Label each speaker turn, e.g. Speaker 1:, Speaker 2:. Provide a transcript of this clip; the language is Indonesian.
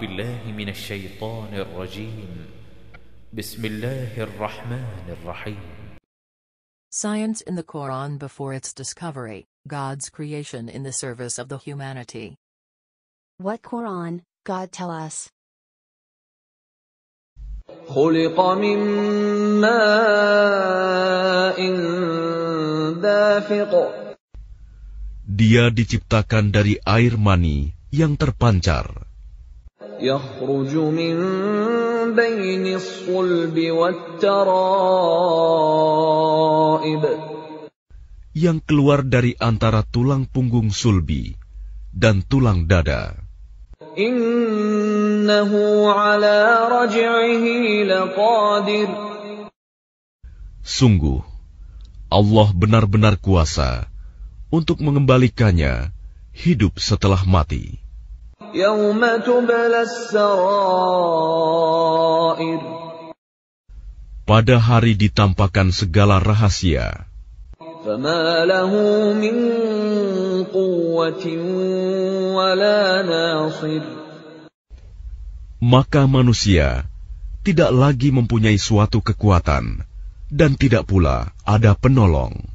Speaker 1: بالله من الشيطان الرجيم بسم الله الرحمن الرحيم
Speaker 2: Science in the Quran before its discovery, God's creation in the service of the humanity. What Quran, God tell us.
Speaker 1: خلق من ماء دافق Dia diciptakan dari air mani yang terpancar. يخرج من بين الصلب والترائب yang keluar dari antara tulang punggung sulbi dan tulang dada. Sungguh, Allah benar-benar kuasa untuk mengembalikannya hidup setelah mati. Pada hari ditampakkan segala rahasia. Maka manusia tidak lagi mempunyai suatu kekuatan dan tidak pula ada penolong.